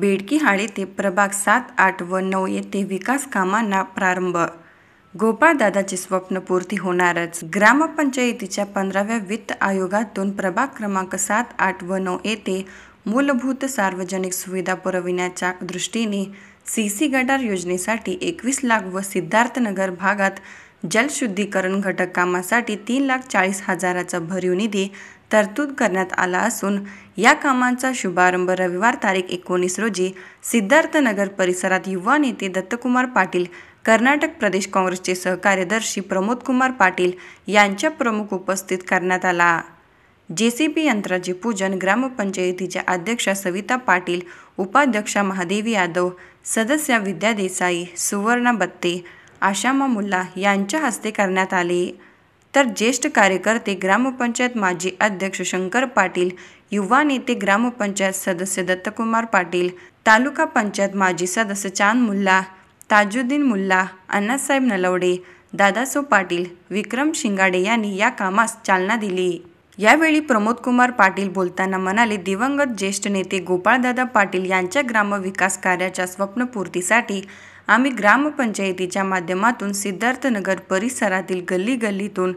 बेडकीहाळ ते प्रभाग सात आठ व नऊ येथे विकास कामांना प्रारंभ गोपाळदादाची स्वप्नपूर्ती होणारच ग्रामपंचायतीच्या पंधराव्या वित्त आयोगातून प्रभाग क्रमांक सात आठ व नऊ येथे मूलभूत सार्वजनिक सुविधा पुरविण्याच्या दृष्टीने सी सी गटार योजनेसाठी एकवीस लाख व सिद्धार्थनगर भागात जलशुद्धीकरण घटक कामासाठी तीन लाख चाळीस हजाराचा भरीव निधी तरतूद करण्यात आला असून या कामांचा शुभारंभ रविवार तारीख एकोणीस रोजी सिद्धार्थनगर परिसरात युवा नेते दत्तकुमार पाटील कर्नाटक प्रदेश काँग्रेसचे सहकार्यदर्शी प्रमोदकुमार पाटील यांच्या प्रमुख उपस्थित करण्यात आला जे सी पी यंत्राचे पूजन ग्रामपंचायतीच्या अध्यक्षा सविता पाटील उपाध्यक्षा महादेवी यादव सदस्या विद्या देसाई सुवर्णा बत्ते आशामा मुल्ला यांच्या हस्ते करण्यात आले तर ज्येष्ठ कार्यकर्ते ग्रामपंचायत माजी अध्यक्ष शंकर पाटील युवा नेते ग्रामपंचायत सदस्य दत्तकुमार पाटील तालुका पंचायत माजी सदस्य चांद मुल्ला ताजुद्दीन मुल्ला अण्णासाहेब नलवडे दादासो पाटील विक्रम शिंगाडे यांनी या कामास चालना दिली यावेळी प्रमोद कुमार पाटील बोलताना म्हणाले दिवंगत ज्येष्ठ नेते गोपाळदादा पाटील यांच्या ग्रामविकास कार्याच्या स्वप्नपूर्तीसाठी आम्ही ग्रामपंचायतीच्या माध्यमातून सिद्धार्थनगर परिसरातील गल्ली गल्लीतून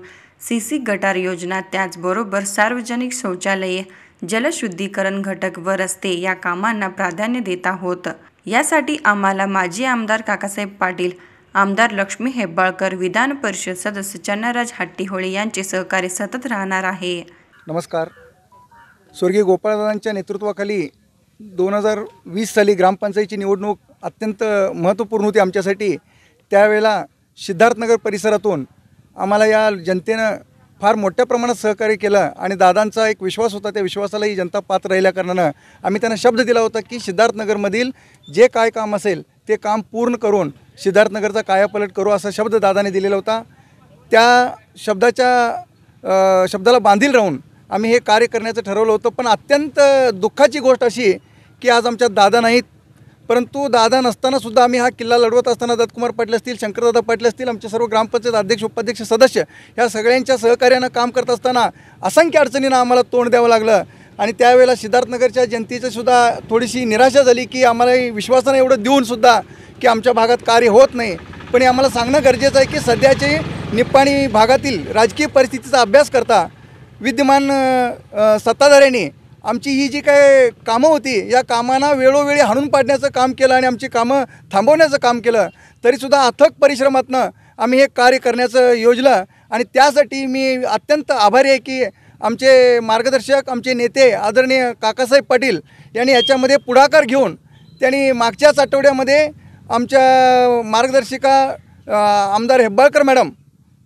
सी सी गटार योजना त्याचबरोबर सार्वजनिक शौचालये जलशुद्धीकरण घटक व रस्ते या कामांना प्राधान्य देत आहोत यासाठी आम्हाला माजी आमदार काकासाहेब पाटील आमदार लक्ष्मी हेब्बाळकर विधान परिषद सदस्य चन्नराज हट्टीहोळे यांचे सहकार्य सतत राहणार आहे नमस्कार स्वर्गीय गोपाळदादांच्या नेतृत्वाखाली दोन हजार वीस साली ग्रामपंचायतीची निवडणूक अत्यंत महत्त्वपूर्ण होती आमच्यासाठी त्यावेळेला सिद्धार्थनगर परिसरातून आम्हाला या जनतेनं फार मोठ्या प्रमाणात सहकार्य केलं आणि दादांचा एक विश्वास होता त्या विश्वासालाही जनता पात्र राहिल्या कारणानं आम्ही त्यांना शब्द दिला होता की सिद्धार्थनगरमधील जे काय काम असेल ते काम पूर्ण करून सिद्धार्थनगरचा कायापलट करू असा शब्द दादाने दिलेला होता त्या शब्दाच्या शब्दाला बांधील राहून आम्ही हे कार्य करण्याचं ठरवलं होतं पण अत्यंत दुःखाची गोष्ट अशी की आज आमच्या दादा नाहीत परंतु दादा नसताना सुद्धा आम्ही हा किल्ला लढवत असताना दत्तकुमार पाटील असतील शंकरदादा पाटील असतील आमचे सर्व ग्रामपंचायत अध्यक्ष उपाध्यक्ष सदस्य ह्या सगळ्यांच्या सहकार्यानं काम करत असताना असंख्य अडचणींना आम्हाला तोंड द्यावं लागलं आणि त्यावेळेला सिद्धार्थनगरच्या जनतेचं सुद्धा थोडीशी निराशा झाली की आम्हाला विश्वासानं एवढं देऊनसुद्धा की आमच्या भागात कार्य होत नाही पण आम्हाला सांगणं गरजेचं आहे की सध्याचे निप्पाणी भागातील राजकीय परिस्थितीचा अभ्यास करता विद्यमान सत्ताधाऱ्यांनी आमची ही जी काय कामं होती या कामांना वेळोवेळी हाणून पाडण्याचं काम केलं आणि आमची कामं थांबवण्याचं काम केलं तरीसुद्धा अथक परिश्रमातनं आम्ही हे कार्य करण्याचं योजलं आणि त्यासाठी मी अत्यंत आभारी आहे की आमचे मार्गदर्शक आमचे नेते आदरणीय काकासाहेब पाटील यांनी याच्यामध्ये पुढाकार घेऊन त्यांनी मागच्याच आठवड्यामध्ये आमच्या मार्गदर्शिका आमदार हेब्बाळकर मॅडम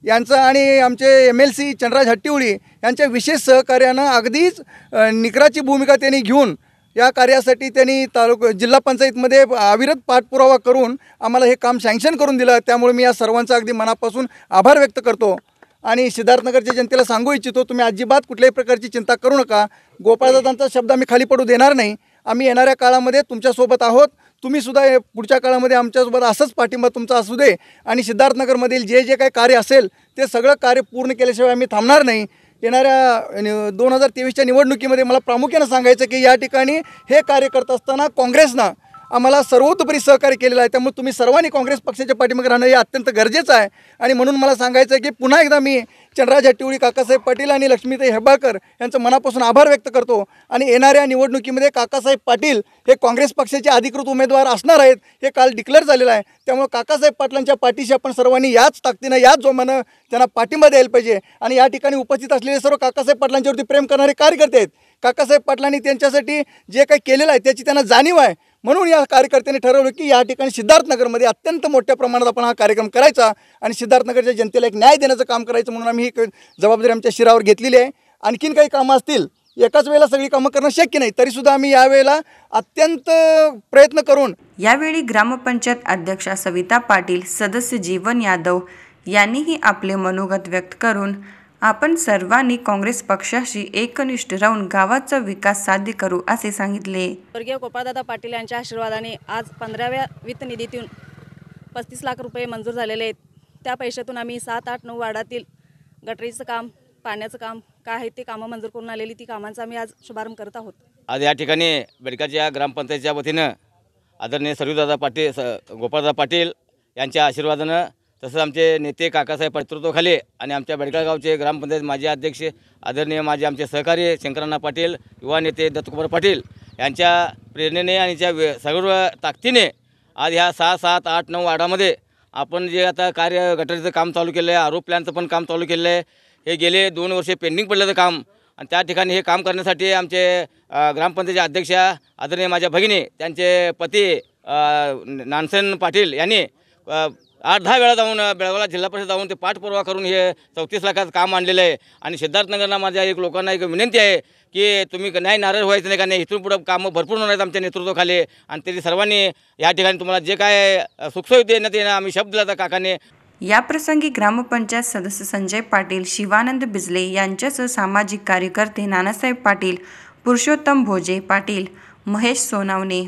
यांचं आणि आमचे M L C Chandraraj Hattiwali यांच्या विशेष सहकार्यानं अगदीच निकराची भूमिका त्यांनी घेऊन या कार्यासाठी त्यांनी तालुक जिल्हा पंचायतमध्ये अविरत पाठपुरावा करून आम्हाला हे काम सँक्शन करून दिलं त्यामुळे मी या सर्वांचा अगदी मनापासून आभार व्यक्त करतो आणि सिद्धार्थनगरच्या जनतेला सांगू इच्छितो तुम्ही अजिबात कुठल्याही प्रकारची चिंता करू नका गोपाळदादांचा शब्द आम्ही खाली पडू देणार नाही आम्ही येणाऱ्या काळामध्ये तुमच्यासोबत आहोत तुम्ही सुद्धा पुढच्या काळामध्ये आमच्यासोबत असंच पाठिंबा तुमचा असू दे आणि सिद्धार्थनगरमधील जे जे काही कार्य असेल ते सगळं कार्य पूर्ण केल्याशिवाय आम्ही थांबणार नाही येणाऱ्या दोन हजार तेवीसच्या निवडणुकीमध्ये मला प्रामुख्यानं सांगायचं की या ठिकाणी हे कार्य करत असताना काँग्रेसनं आम्हाला सर्वतोपरी सहकार्य केलेलं आहे त्यामुळे तुम्ही सर्वांनी काँग्रेस पक्षाच्या पाठीमागे राहणं हे अत्यंत गरजेचं आहे आणि म्हणून मला सांगायचं आहे की पुन्हा एकदा मी चंद्रराज हट्टिवळी काकासाहेब पाटील आणि लक्ष्मीताई हेबाळकर यांचं मनापासून आभार व्यक्त करतो आणि येणाऱ्या निवडणुकीमध्ये काकासाहेब पाटील हे काँग्रेस पक्षाचे अधिकृत उमेदवार असणार आहेत हे काल डिक्लेअर झालेलं आहे त्यामुळे काकासाहेब पाटलांच्या पाठीशी आपण सर्वांनी याच ताकदीनं याच जोमानं त्यांना पाठिंबा द्यायला पाहिजे आणि या ठिकाणी उपस्थित असलेले सर्व काकासाहेब पाटलांच्यावरती प्रेम करणारे कार्यकर्ते आहेत काकासाहेब पाटलांनी त्यांच्यासाठी जे काही केलेलं आहे त्याची त्यांना जाणीव आहे म्हणून या कार्यकर्त्यांनी ठरवलं की या ठिकाणी सिद्धार्थनगरमध्ये अत्यंत मोठ्या प्रमाणात आपण हा कार्यक्रम करायचा आणि सिद्धार्थनगरच्या जनतेला एक न्याय देण्याचं काम करायचं म्हणून आम्ही ही जबाबदारी आमच्या शिरावर घेतलेली आहे आणखीन काही कामं असतील एकाच वेळेला सगळी कामं करणं शक्य नाही तरीसुद्धा आम्ही यावेळेला अत्यंत प्रयत्न करून यावेळी ग्रामपंचायत अध्यक्षा सविता पाटील सदस्य जीवन यादव यांनीही आपले मनोगत व्यक्त करून आपण सर्वांनी काँग्रेस पक्षाशी एकनिष्ठ राहून गावाचा विकास साध्य करू असे सांगितले स्वर्गीय गोपाळदादा पाटील यांच्या आशीर्वादाने आज पंधराव्या वित्त निधीतून पस्तीस लाख रुपये मंजूर झालेले आहेत त्या पैशातून आम्ही सात आठ नऊ वार्डातील गटरीचं काम पाण्याचं काम काय आहे ते कामं मंजूर करून आलेली ती कामांचा आम्ही आज शुभारंभ करत आहोत आज या ठिकाणी बेडकाच्या ग्रामपंचायतीच्या वतीनं आदरणीय सर्वदादा पाटील स गोपाळदादा पाटील यांच्या आशीर्वादानं तसंच आमचे नेते काकासाहेब नेतृत्वाखाली आणि आमच्या बेडगाव गावचे ग्रामपंचायत माजी अध्यक्ष आदरणीय माजी आमचे सहकारी शंकरण्णा पाटील युवा नेते दत्तकुमार पाटील यांच्या प्रेरणेने आणि त्या वे सर्व ताकदीने आज ह्या सहा सात आठ नऊ वाडामध्ये आपण जे आता कार्य गटारीचं काम चालू केलं आहे आरोप प्लॅनचं पण काम चालू केलं आहे हे गेले दोन वर्षे पेंडिंग पडलेलं काम आणि त्या ठिकाणी हे काम करण्यासाठी आमचे ग्रामपंचायतीचे अध्यक्ष आदरणीय माझ्या भगिनी त्यांचे पती नानसेन पाटील यांनी आठ दहा वेळा जाऊन बेळगावला जिल्हा परिषद जाऊन ते पाठपुरावा करून हे चौतीस लाखाचं काम आणलेलं आहे आणि सिद्धार्थनगरला माझ्या एक लोकांना एक विनंती आहे की तुम्ही नाही नाराज व्हायचं नाही का नाही इथून पुढं कामं भरपूर होणार आहेत आमच्या नेतृत्वाखाली आणि तरी सर्वांनी या ठिकाणी तुम्हाला जे काय सुखसोयी देण्यात येणं आम्ही शब्द दिला काकाने याप्रसंगी ग्रामपंचायत सदस्य संजय पाटील शिवानंद बिजले यांच्यासह सामाजिक कार्यकर्ते नानासाहेब पाटील पुरुषोत्तम भोजे पाटील महेश सोनावणे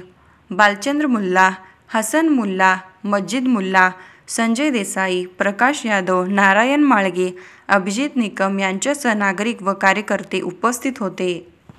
बालचंद्र मुल्ला हसन मुल्ला मस्जिद मुल्ला संजय देसाई प्रकाश यादव नारायण माळगे अभिजित निकम यांच्यासह नागरिक व कार्यकर्ते उपस्थित होते